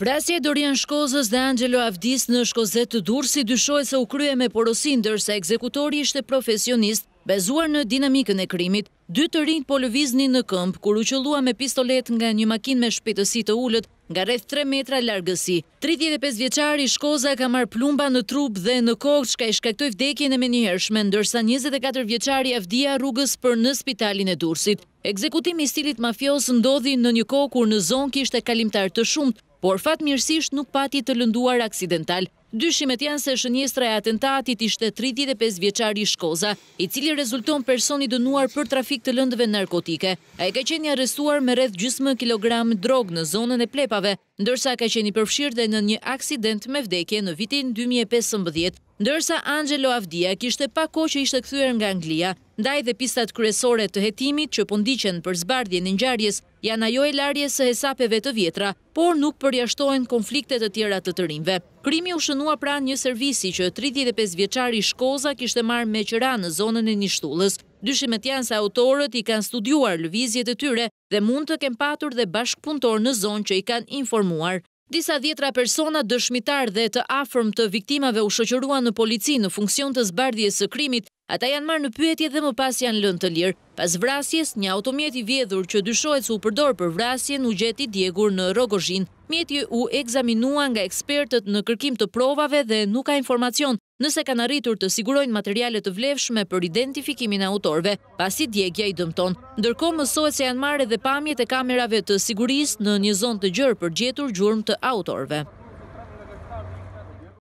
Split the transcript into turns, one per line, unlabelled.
Vrasje e Dorian Shkozës dhe Angelo Avdis në Shkozet të Durë si dyshoj se u krye me porosin dërse ekzekutori ishte profesionist Bezuar në dinamikën e krimit, dy të rinjt po lëvizni në këmpë, kur u qëllua me pistolet nga një makin me shpetësi të ullët, nga rreth 3 metra largësi. 35 vjeqari, Shkoza ka marë plumba në trup dhe në kokë që ka i shkaktoj vdekjene me njëhershme, ndërsa 24 vjeqari avdia rrugës për në spitalin e dursit. Ekzekutimi stilit mafios ndodhi në një kur në zonë ishte kalimtar të shumët, por fatë mirësisht nuk pati të lënduar aksidental. Dyshimet janë se shënjestra e atentatit ishte 35 vjeqari shkoza, i cili rezulton personi dënuar për trafik të lëndëve narkotike. A e ka qeni arrestuar me redhë gjysme kilogram drog në zonën e plepave, ndërsa ka qeni përfshirë dhe në një aksident me vdekje në vitin 2015. Ndërsa Angelo Avdia kishte pa ko që ishte këthyre nga Anglia, ndaj dhe pistat kryesore të hetimit që pëndiqen po për zbardhjen një njarjes janë ajo e larje së hesapeve të vjetra, por nuk përjashtojnë konfliktet të tjera të të rinve. Krimi u shënua pra një servisi që 35 vjeqari shkoza kishte marrë me qëra në zonën e një shtullës, dyshimet janë se autorët i kanë studuar lëvizjet e tyre dhe mund të kempatur dhe bashkëpuntor në zonë që i kanë informuar. Disa djetra persona dëshmitar dhe të afërm të viktimave u shëqërua në polici në funksion të zbardhjes së krimit, Ata janë marë në pyetje dhe më pas janë lënë të lirë. Pas vrasjes, një automjeti vjedhur që dyshojt se u përdor për vrasjen u gjeti djegur në Rogozhin. Mjeti u egzaminua nga ekspertët në kërkim të provave dhe nuk ka informacion nëse kanë arritur të sigurojnë materialet të vlefshme për identifikimin autorve, pasi djegja i dëmton. Ndërko mësojt se janë marë edhe pamjet e kamerave të siguris në një zonë të gjërë për gjetur gjurëm të autorve.